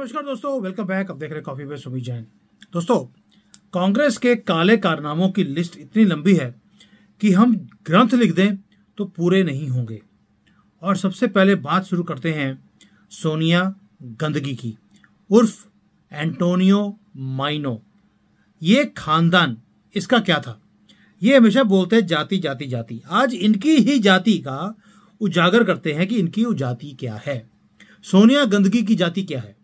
नमस्कार दोस्तों welcome back आप देख रहे हैं कॉफी पे सुमित जैन दोस्तों कांग्रेस के काले कारनामों की लिस्ट इतनी लंबी है कि हम ग्रंथ लिख दें तो पूरे नहीं होंगे और सबसे पहले बात शुरू करते हैं सोनिया गंदगी की उर्फ एंटोनियो माइनो ये खानदान इसका क्या था ये हमेशा बोलते हैं जाति जाति जाति आज इनकी ही जाति का उजागर करते हैं कि इनकी जाति क्या है सोनिया गंदगी की जाति क्या है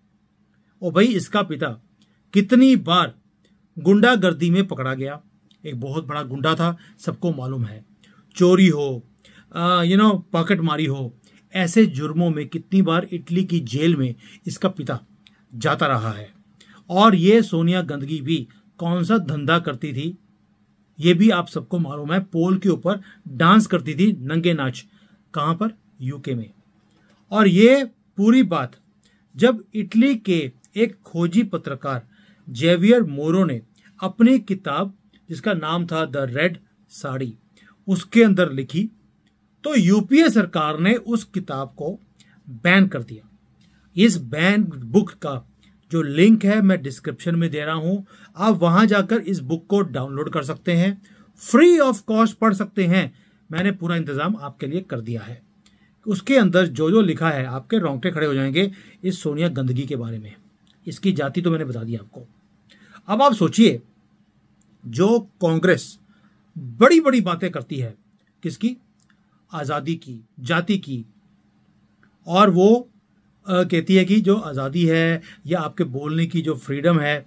और भाई इसका पिता कितनी बार गुंडागर्दी में पकड़ा गया एक बहुत बड़ा गुंडा था सबको मालूम है चोरी हो यू नो पॉकेट मारी हो ऐसे जुर्मों में कितनी बार इटली की जेल में इसका पिता जाता रहा है और ये सोनिया गंदगी भी कौन सा धंधा करती थी ये भी आप सबको मालूम है पोल के ऊपर डांस करती थी नंगे नाच कहाँ पर यूके में और ये पूरी बात जब इटली के एक खोजी पत्रकार जेवियर मोरो ने अपनी किताब जिसका नाम था द रेड साड़ी उसके अंदर लिखी तो यूपीए सरकार ने उस किताब को बैन कर दिया इस बैन बुक का जो लिंक है मैं डिस्क्रिप्शन में दे रहा हूं आप वहां जाकर इस बुक को डाउनलोड कर सकते हैं फ्री ऑफ कॉस्ट पढ़ सकते हैं मैंने पूरा इंतजाम आपके लिए कर दिया है उसके अंदर जो जो लिखा है आपके रोंगटे खड़े हो जाएंगे इस सोनिया गंदगी के बारे में इसकी जाति तो मैंने बता दी आपको अब आप सोचिए जो कांग्रेस बड़ी बड़ी बातें करती है किसकी आज़ादी की जाति की और वो आ, कहती है कि जो आज़ादी है या आपके बोलने की जो फ्रीडम है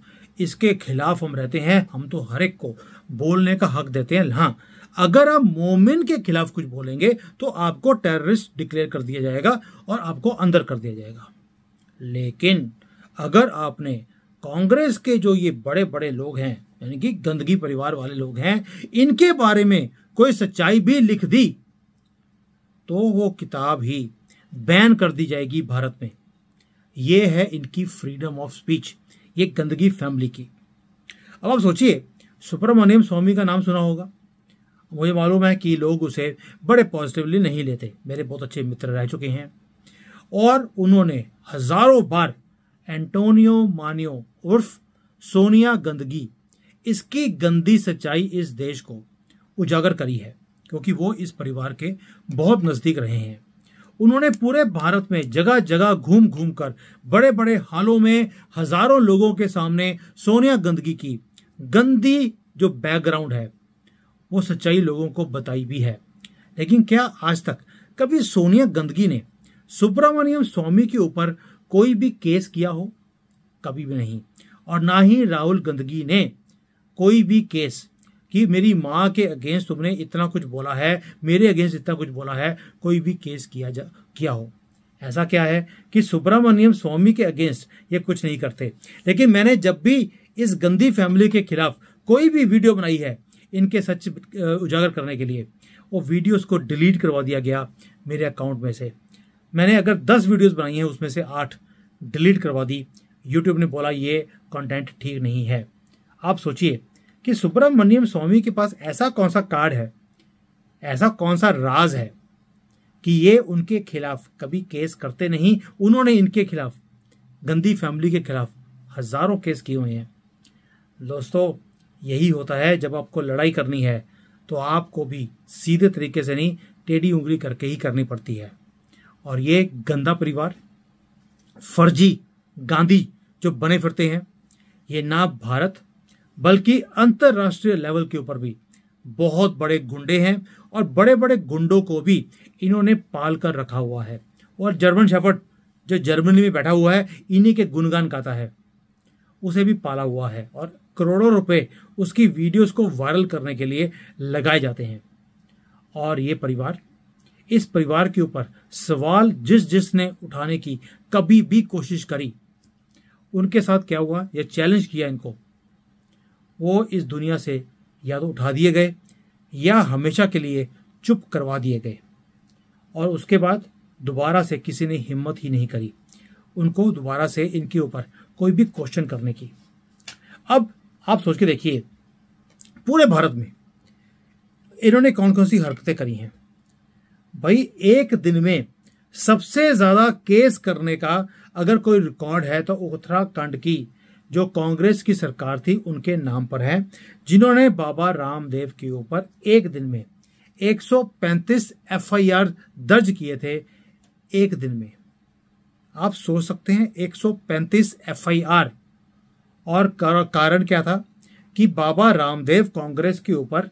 इसके खिलाफ हम रहते हैं हम तो हर एक को बोलने का हक देते हैं हाँ अगर आप मोमिन के खिलाफ कुछ बोलेंगे तो आपको टेररिस्ट डिक्लेयर कर दिया जाएगा और आपको अंदर कर दिया जाएगा लेकिन अगर आपने कांग्रेस के जो ये बड़े बड़े लोग हैं यानी कि गंदगी परिवार वाले लोग हैं इनके बारे में कोई सच्चाई भी लिख दी तो वो किताब ही बैन कर दी जाएगी भारत में ये है इनकी फ्रीडम ऑफ स्पीच ये गंदगी फैमिली की अब आप सोचिए सुब्रमण्यम स्वामी का नाम सुना होगा मुझे मालूम है कि लोग उसे बड़े पॉजिटिवली नहीं लेते मेरे बहुत अच्छे मित्र रह चुके हैं और उन्होंने हजारों बार एंटोनियो मानियो उर्फ सोनिया गंदगी इसकी गंदी सच्चाई इस देश को उजागर करी है क्योंकि वो इस परिवार के बहुत नज़दीक रहे हैं उन्होंने पूरे भारत में जगह जगह घूम घूम कर बड़े बड़े हालों में हजारों लोगों के सामने सोनिया गंदगी की गंदी जो बैकग्राउंड है वो सच्चाई लोगों को बताई भी है लेकिन क्या आज तक कभी सोनिया गंदगी ने सुब्रमण्यम स्वामी के ऊपर कोई भी केस किया हो कभी भी नहीं और ना ही राहुल गंदगी ने कोई भी केस कि मेरी माँ के अगेंस्ट तुमने इतना कुछ बोला है मेरे अगेंस्ट इतना कुछ बोला है कोई भी केस किया जा किया हो ऐसा क्या है कि सुब्रमण्यम स्वामी के अगेंस्ट ये कुछ नहीं करते लेकिन मैंने जब भी इस गंदी फैमिली के खिलाफ कोई भी वीडियो बनाई है इनके सच उजागर करने के लिए वो वीडियोस को डिलीट करवा दिया गया मेरे अकाउंट में से मैंने अगर दस वीडियोज़ बनाई हैं उसमें से आठ डिलीट करवा दी यूट्यूब ने बोला ये कंटेंट ठीक नहीं है आप सोचिए कि सुब्रमण्यम स्वामी के पास ऐसा कौन सा कार्ड है ऐसा कौन सा राज है कि ये उनके खिलाफ कभी केस करते नहीं उन्होंने इनके खिलाफ गंदी फैमिली के खिलाफ हजारों केस किए हुए हैं दोस्तों यही होता है जब आपको लड़ाई करनी है तो आपको भी सीधे तरीके से नहीं टेढ़ी उंगली करके ही करनी पड़ती है और ये गंदा परिवार फर्जी गांधी जो बने फिरते हैं ये ना भारत बल्कि अंतर्राष्ट्रीय लेवल के ऊपर भी बहुत बड़े गुंडे हैं और बड़े बड़े गुंडों को भी इन्होंने पाल कर रखा हुआ है और जर्मन शेफर्ट जो जर्मनी में बैठा हुआ है इन्हीं के गुणगान गाता है उसे भी पाला हुआ है और करोड़ों रुपए उसकी वीडियोस को वायरल करने के लिए लगाए जाते हैं और ये परिवार इस परिवार के ऊपर सवाल जिस जिसने उठाने की कभी भी कोशिश करी उनके साथ क्या हुआ या चैलेंज किया इनको वो इस दुनिया से या तो उठा दिए गए या हमेशा के लिए चुप करवा दिए गए और उसके बाद दोबारा से किसी ने हिम्मत ही नहीं करी उनको दोबारा से इनके ऊपर कोई भी क्वेश्चन करने की अब आप सोच के देखिए पूरे भारत में इन्होंने कौन कौन सी हरकतें करी हैं भाई एक दिन में सबसे ज्यादा केस करने का अगर कोई रिकॉर्ड है तो उत्तराखंड की जो कांग्रेस की सरकार थी उनके नाम पर है जिन्होंने बाबा रामदेव के ऊपर एक दिन में 135 एफआईआर दर्ज किए थे एक दिन में आप सोच सकते हैं 135 एफआईआर और कारण क्या था कि बाबा रामदेव कांग्रेस के ऊपर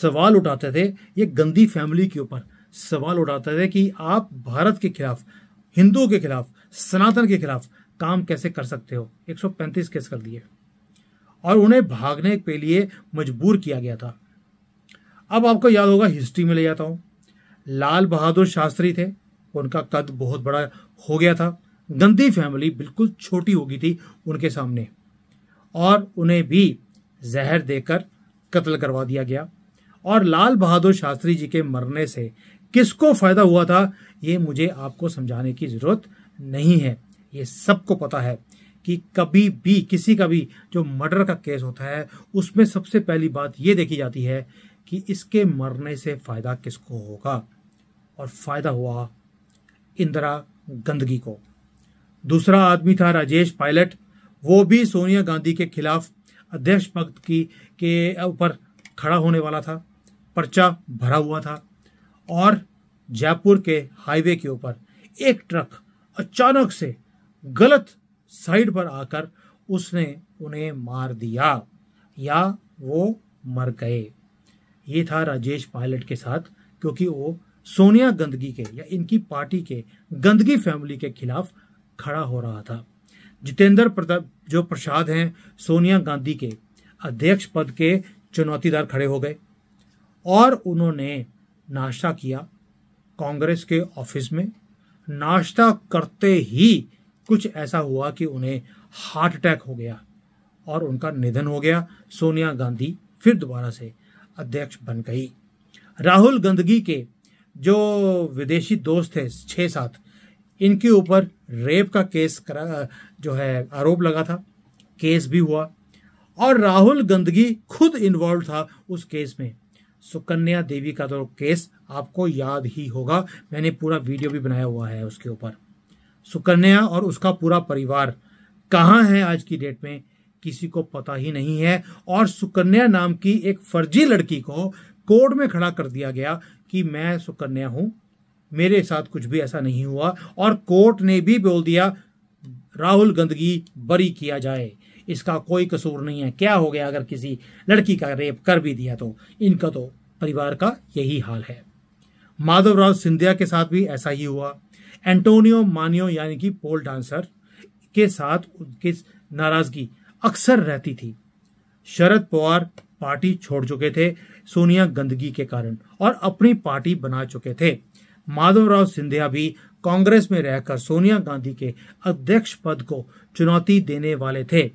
सवाल उठाते थे ये गंदी फैमिली के ऊपर सवाल उठाता है कि आप भारत के खिलाफ हिंदुओं के खिलाफ सनातन के खिलाफ काम कैसे कर सकते हो 135 केस कर दिए और उन्हें भागने के लिए मजबूर किया गया था अब आपको याद होगा हिस्ट्री में ले जाता हूं लाल बहादुर शास्त्री थे उनका कद बहुत बड़ा हो गया था गंदी फैमिली बिल्कुल छोटी हो गई थी उनके सामने और उन्हें भी जहर देकर कत्ल करवा दिया गया और लाल बहादुर शास्त्री जी के मरने से किसको फायदा हुआ था ये मुझे आपको समझाने की जरूरत नहीं है ये सबको पता है कि कभी भी किसी का भी जो मर्डर का केस होता है उसमें सबसे पहली बात ये देखी जाती है कि इसके मरने से फायदा किसको होगा और फायदा हुआ इंदिरा गंदगी को दूसरा आदमी था राजेश पायलट वो भी सोनिया गांधी के खिलाफ अध्यक्ष पद की के ऊपर खड़ा होने वाला था पर्चा भरा हुआ था और जयपुर के हाईवे के ऊपर एक ट्रक अचानक से गलत साइड पर आकर उसने उन्हें मार दिया या वो मर गए ये था राजेश पायलट के साथ क्योंकि वो सोनिया गंदगी के या इनकी पार्टी के गंदगी फैमिली के खिलाफ खड़ा हो रहा था जितेंद्र प्रताप जो प्रसाद हैं सोनिया गांधी के अध्यक्ष पद के चुनौतीदार खड़े हो गए और उन्होंने नाश्ता किया कांग्रेस के ऑफिस में नाश्ता करते ही कुछ ऐसा हुआ कि उन्हें हार्ट अटैक हो गया और उनका निधन हो गया सोनिया गांधी फिर दोबारा से अध्यक्ष बन गई राहुल गंदगी के जो विदेशी दोस्त थे छः सात इनके ऊपर रेप का केस करा जो है आरोप लगा था केस भी हुआ और राहुल गंदगी खुद इन्वॉल्व था उस केस में सुकन्या देवी का तो केस आपको याद ही होगा मैंने पूरा वीडियो भी बनाया हुआ है उसके ऊपर सुकन्या और उसका पूरा परिवार कहाँ है आज की डेट में किसी को पता ही नहीं है और सुकन्या नाम की एक फर्जी लड़की को कोर्ट में खड़ा कर दिया गया कि मैं सुकन्या हूँ मेरे साथ कुछ भी ऐसा नहीं हुआ और कोर्ट ने भी बोल दिया राहुल गंदगी बरी किया जाए इसका कोई कसूर नहीं है क्या हो गया अगर किसी लड़की का रेप कर भी दिया तो इनका तो परिवार का यही हाल है माधवराव सिंधिया के साथ भी ऐसा ही हुआ एंटोनियो मानियो यानी कि पोल डांसर के साथ उनकी नाराजगी अक्सर रहती थी शरद पवार पार्टी छोड़ चुके थे सोनिया गंदगी के कारण और अपनी पार्टी बना चुके थे माधवराव सिंधिया भी कांग्रेस में रहकर सोनिया गांधी के अध्यक्ष पद को चुनौती देने वाले थे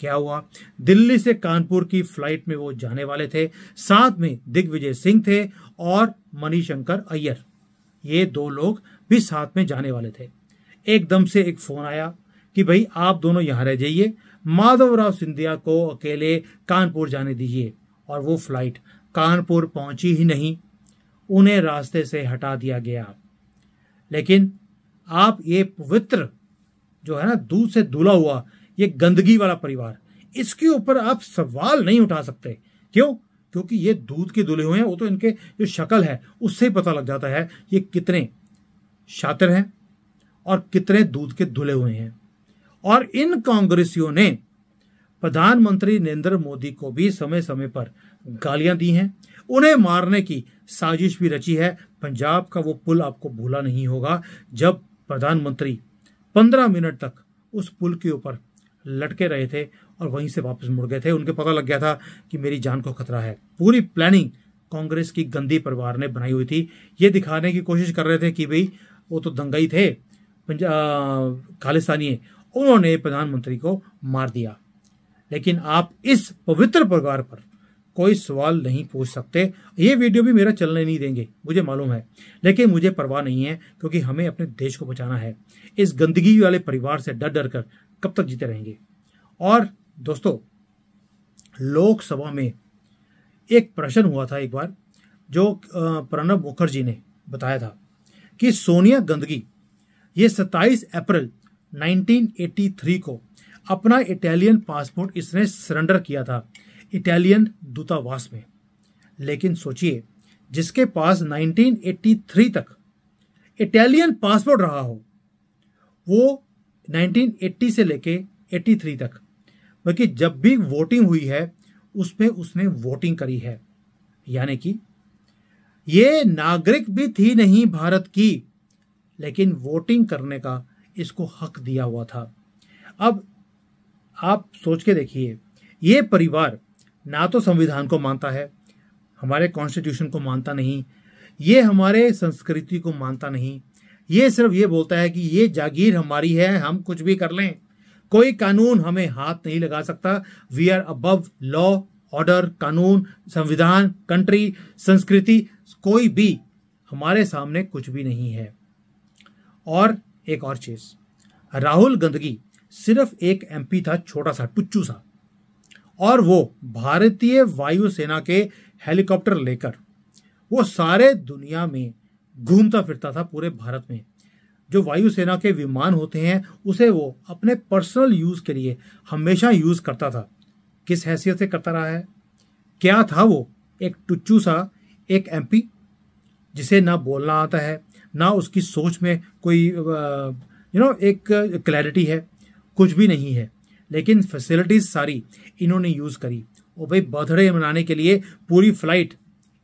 क्या हुआ दिल्ली से कानपुर की फ्लाइट में वो जाने वाले थे साथ में दिग्विजय सिंह थे और मणिशंकर अय्यर ये दो लोग भी साथ में जाने वाले थे एकदम से एक फोन आया कि भाई आप दोनों यहां रह जाइए माधवराव सिंधिया को अकेले कानपुर जाने दीजिए और वो फ्लाइट कानपुर पहुंची ही नहीं उन्हें रास्ते से हटा दिया गया लेकिन आप ये पवित्र जो है ना दूध से धुला हुआ ये गंदगी वाला परिवार इसके ऊपर आप सवाल नहीं उठा सकते क्यों क्योंकि ये दूध के दुले हुए हैं वो तो इनके जो शक्ल है उससे पता लग जाता है ये कितने शातिर हैं और कितने दूध के धुले हुए हैं और इन कांग्रेसियों ने प्रधानमंत्री नरेंद्र मोदी को भी समय समय पर गालियां दी हैं उन्हें मारने की साजिश भी रची है पंजाब का वो पुल आपको भूला नहीं होगा जब प्रधानमंत्री पंद्रह मिनट तक उस पुल के ऊपर लटके रहे थे और वहीं से वापस मुड़ गए थे उनके पता लग गया था कि मेरी जान को खतरा है पूरी प्लानिंग कांग्रेस की गंदी परिवार ने बनाई हुई थी ये दिखाने की कोशिश कर रहे थे कि भाई वो तो दंगाई थे खालिस्तानी उन्होंने प्रधानमंत्री को मार दिया लेकिन आप इस पवित्र परिवार पर कोई सवाल नहीं पूछ सकते ये वीडियो भी मेरा चलने नहीं देंगे मुझे मालूम है लेकिन मुझे परवाह नहीं है क्योंकि हमें अपने देश को बचाना है इस गंदगी वाले परिवार से डर डर कर कब तक जीते रहेंगे और दोस्तों लोकसभा में एक प्रश्न हुआ था एक बार जो प्रणब मुखर्जी ने बताया था कि सोनिया गंदगी ये 27 अप्रैल 1983 को अपना इटालियन पासपोर्ट इसने सरेंडर किया था इटालियन दूतावास में लेकिन सोचिए जिसके पास 1983 तक इटालियन पासपोर्ट रहा हो वो 1980 से लेके 83 तक बल्कि जब भी वोटिंग हुई है उसमें उसने वोटिंग करी है यानी कि ये नागरिक भी थी नहीं भारत की लेकिन वोटिंग करने का इसको हक दिया हुआ था अब आप सोच के देखिए ये परिवार ना तो संविधान को मानता है हमारे कॉन्स्टिट्यूशन को मानता नहीं ये हमारे संस्कृति को मानता नहीं ये सिर्फ ये बोलता है कि ये जागीर हमारी है हम कुछ भी कर लें कोई कानून हमें हाथ नहीं लगा सकता we are above law order कानून संविधान कंट्री संस्कृति कोई भी हमारे सामने कुछ भी नहीं है और एक और चीज राहुल गंदगी सिर्फ एक एमपी था छोटा सा टुच्चू सा और वो भारतीय वायुसेना के हेलीकॉप्टर लेकर वो सारे दुनिया में घूमता फिरता था पूरे भारत में जो वायुसेना के विमान होते हैं उसे वो अपने पर्सनल यूज़ के लिए हमेशा यूज़ करता था किस हैसियत से करता रहा है क्या था वो एक टुच्चू सा एक एमपी जिसे ना बोलना आता है ना उसकी सोच में कोई यू नो एक क्लैरिटी है कुछ भी नहीं है लेकिन फैसिलिटीज़ सारी इन्होंने यूज़ करी और भाई बर्थडे मनाने के लिए पूरी फ्लाइट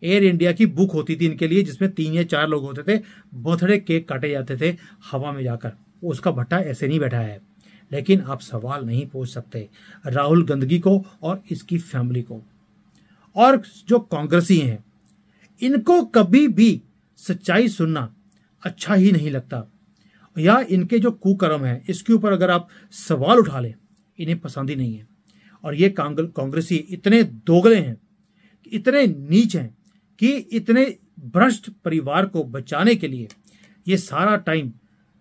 एयर इंडिया की बुक होती थी इनके लिए जिसमें तीन या चार लोग होते थे बर्थडे केक काटे जाते थे हवा में जाकर उसका भट्टा ऐसे नहीं बैठा है लेकिन आप सवाल नहीं पूछ सकते राहुल गंदगी को और इसकी फैमिली को और जो कांग्रेसी हैं इनको कभी भी सच्चाई सुनना अच्छा ही नहीं लगता या इनके जो कुकर्म हैं इसके ऊपर अगर आप सवाल उठा लें इन्हें पसंद ही नहीं है और ये कांग्रेसी इतने दोगले हैं इतने नीच हैं कि इतने भ्रष्ट परिवार को बचाने के लिए ये सारा टाइम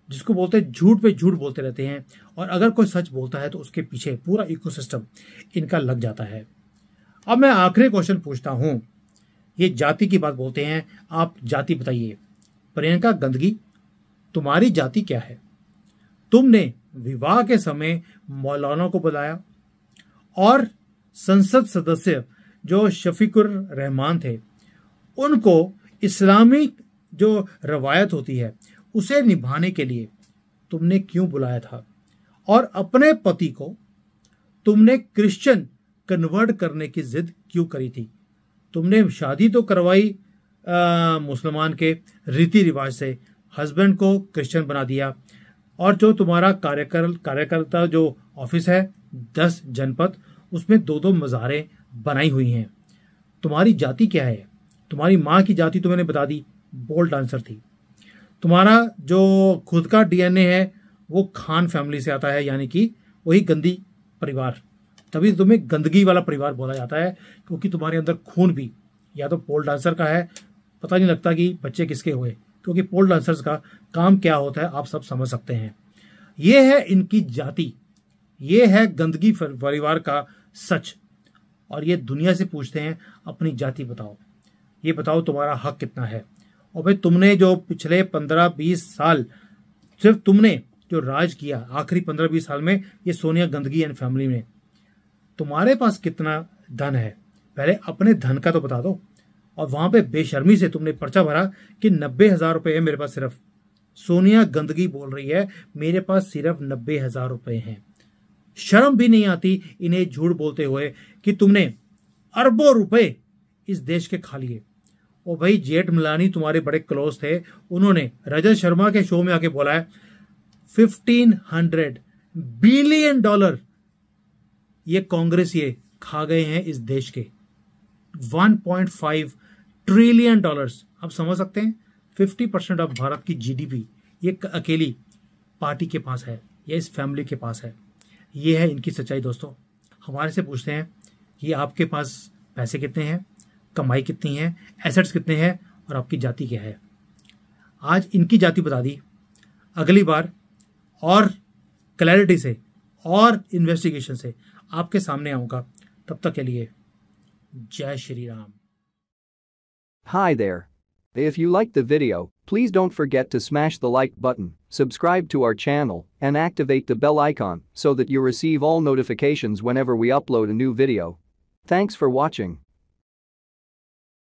जिसको बोलते हैं झूठ पे झूठ बोलते रहते हैं और अगर कोई सच बोलता है तो उसके पीछे पूरा इकोसिस्टम इनका लग जाता है अब मैं आखिरी क्वेश्चन पूछता हूँ ये जाति की बात बोलते हैं आप जाति बताइए प्रियंका गंदगी तुम्हारी जाति क्या है तुमने विवाह के समय मौलाना को बुलाया और संसद सदस्य जो शफीकुर रहमान थे उनको इस्लामिक जो रवायत होती है उसे निभाने के लिए तुमने क्यों बुलाया था और अपने पति को तुमने क्रिश्चियन कन्वर्ट करने की जिद क्यों करी थी तुमने शादी तो करवाई मुसलमान के रीति रिवाज से हस्बैंड को क्रिश्चियन बना दिया और जो तुम्हारा कार्यकर कार्यकर्ता जो ऑफिस है दस जनपद उसमें दो दो मज़ारें बनाई हुई हैं तुम्हारी जाति क्या है तुम्हारी माँ की जाति तो मैंने बता दी बोल्ड आंसर थी तुम्हारा जो खुद का डीएनए है वो खान फैमिली से आता है यानी कि वही गंदी परिवार तभी तो तुम्हें गंदगी वाला परिवार बोला जाता है क्योंकि तुम्हारे अंदर खून भी या तो पोल डांसर का है पता नहीं लगता कि बच्चे किसके हुए क्योंकि पोल डांसर्स का काम क्या होता है आप सब समझ सकते हैं ये है इनकी जाति ये है गंदगी परिवार का सच और ये दुनिया से पूछते हैं अपनी जाति बताओ ये बताओ तुम्हारा हक कितना है और भाई तुमने जो पिछले पंद्रह बीस साल सिर्फ तुमने जो राज किया आखिरी पंद्रह बीस साल में ये सोनिया गंदगी एंड फैमिली में तुम्हारे पास कितना धन है पहले अपने धन का तो बता दो और वहां पे बेशर्मी से तुमने पर्चा भरा कि नब्बे हजार रुपये है मेरे पास सिर्फ सोनिया गंदगी बोल रही है मेरे पास सिर्फ नब्बे हजार रुपये हैं शर्म भी नहीं आती इन्हें झूठ बोलते हुए कि तुमने अरबों रुपए इस देश के खा लिए और भाई जेठ मिलानी तुम्हारे बड़े क्लोज थे उन्होंने रजत शर्मा के शो में आके बोला है फिफ्टीन हंड्रेड बिलियन डॉलर ये कांग्रेस ये खा गए हैं इस देश के 1.5 ट्रिलियन डॉलर्स आप समझ सकते हैं 50 परसेंट ऑफ भारत की जीडीपी ये अकेली पार्टी के पास है या इस फैमिली के पास है ये है इनकी सच्चाई दोस्तों हमारे से पूछते हैं कि आपके पास पैसे कितने हैं कमाई कितनी है एसेट्स कितने हैं और आपकी जाति क्या है आज इनकी जाति बता दी अगली बार और क्लैरिटी से और इन्वेस्टिगेशन से आपके सामने आऊँगा तब तक के लिए जय Shri Ram Hi there. If you liked the video, please don't forget to smash the like button, subscribe to our channel, and activate the bell icon so that you receive all notifications whenever we upload a new video. Thanks for watching.